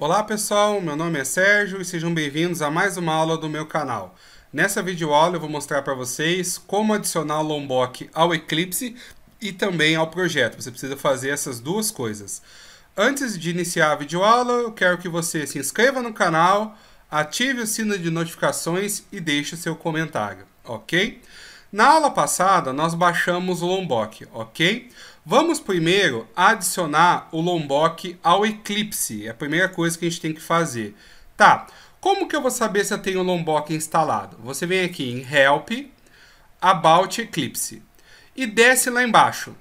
Olá pessoal, meu nome é Sérgio e sejam bem-vindos a mais uma aula do meu canal. Nessa videoaula eu vou mostrar para vocês como adicionar o Lombok ao Eclipse e também ao projeto. Você precisa fazer essas duas coisas. Antes de iniciar a videoaula, eu quero que você se inscreva no canal, ative o sino de notificações e deixe o seu comentário, ok? Na aula passada, nós baixamos o Lombok, ok? Vamos primeiro adicionar o Lombok ao Eclipse. É a primeira coisa que a gente tem que fazer. Tá, como que eu vou saber se eu tenho o Lombok instalado? Você vem aqui em Help, About Eclipse. E desce lá embaixo.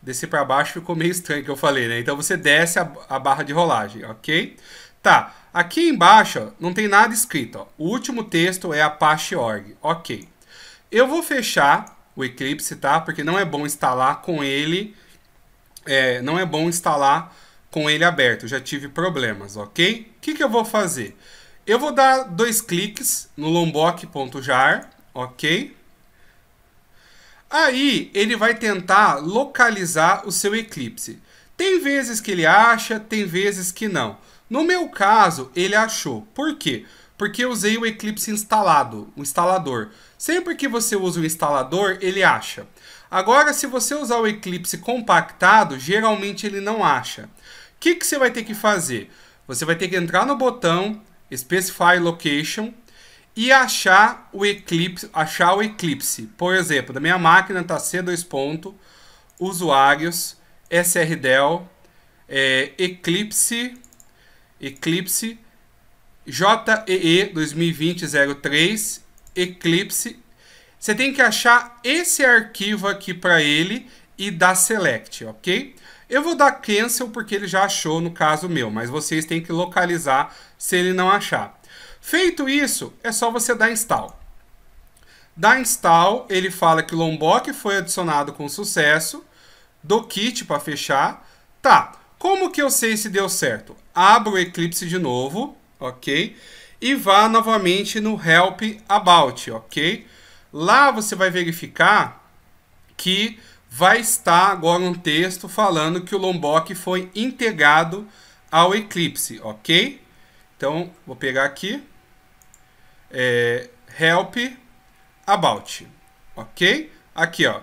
Descer para baixo ficou meio estranho que eu falei, né? Então você desce a, a barra de rolagem, ok? Tá, aqui embaixo ó, não tem nada escrito. Ó. O último texto é Apache.org, ok. Eu vou fechar o Eclipse, tá? Porque não é bom instalar com ele, é, não é bom instalar com ele aberto. já tive problemas, ok? O que, que eu vou fazer? Eu vou dar dois cliques no lombok.jar, ok? Aí ele vai tentar localizar o seu Eclipse. Tem vezes que ele acha, tem vezes que não. No meu caso, ele achou. Por quê? porque eu usei o Eclipse instalado, o instalador. Sempre que você usa o instalador, ele acha. Agora, se você usar o Eclipse compactado, geralmente ele não acha. O que, que você vai ter que fazer? Você vai ter que entrar no botão Specify Location e achar o Eclipse. Achar o Eclipse. Por exemplo, da minha máquina está C2 ponto, usuários, SRDEL, é, Eclipse, Eclipse JEE 2020-03 Eclipse. Você tem que achar esse arquivo aqui para ele e dar select, ok? Eu vou dar cancel porque ele já achou no caso meu, mas vocês têm que localizar se ele não achar. Feito isso, é só você dar install. Da install, ele fala que Lombok foi adicionado com sucesso. Do kit para fechar. Tá, como que eu sei se deu certo? Abro o Eclipse de novo ok? E vá novamente no Help About, ok? Lá você vai verificar que vai estar agora um texto falando que o Lombok foi integrado ao Eclipse, ok? Então, vou pegar aqui, é, Help About, ok? Aqui, ó.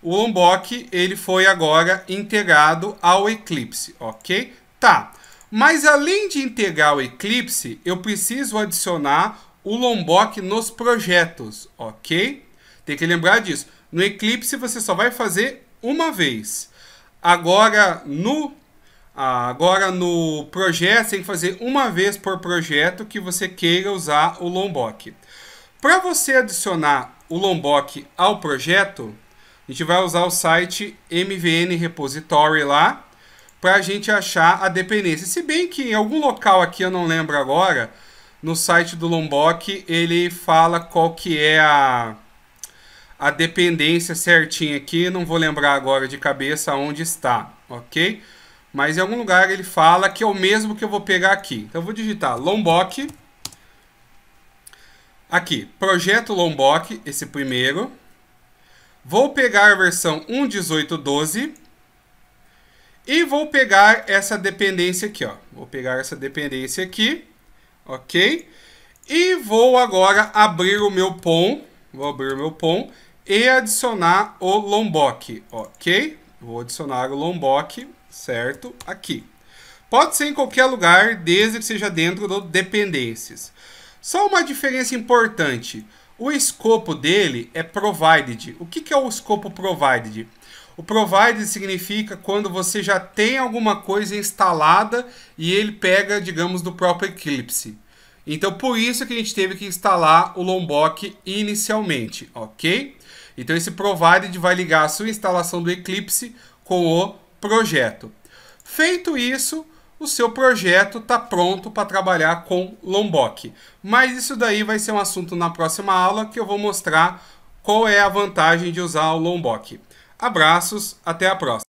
O Lombok, ele foi agora integrado ao Eclipse, ok? Tá. Mas além de integrar o eclipse, eu preciso adicionar o lombok nos projetos, ok? Tem que lembrar disso. No eclipse você só vai fazer uma vez. Agora no ah, agora no projeto você tem que fazer uma vez por projeto que você queira usar o lombok. Para você adicionar o lombok ao projeto, a gente vai usar o site MVN Repository lá para a gente achar a dependência. Se bem que em algum local aqui, eu não lembro agora, no site do Lombok, ele fala qual que é a, a dependência certinha aqui. Não vou lembrar agora de cabeça onde está, ok? Mas em algum lugar ele fala que é o mesmo que eu vou pegar aqui. Então eu vou digitar Lombok. Aqui, projeto Lombok, esse primeiro. Vou pegar a versão 1.18.12 e vou pegar essa dependência aqui, ó. Vou pegar essa dependência aqui, ok? E vou agora abrir o meu POM, vou abrir o meu POM e adicionar o lombok, ok? Vou adicionar o lombok, certo? Aqui. Pode ser em qualquer lugar, desde que seja dentro do dependências. Só uma diferença importante. O escopo dele é provided. O que, que é o escopo provided? O provider significa quando você já tem alguma coisa instalada e ele pega, digamos, do próprio Eclipse. Então, por isso que a gente teve que instalar o Lombok inicialmente, ok? Então, esse provider vai ligar a sua instalação do Eclipse com o projeto. Feito isso, o seu projeto está pronto para trabalhar com Lombok. Mas isso daí vai ser um assunto na próxima aula que eu vou mostrar qual é a vantagem de usar o Lombok. Abraços, até a próxima.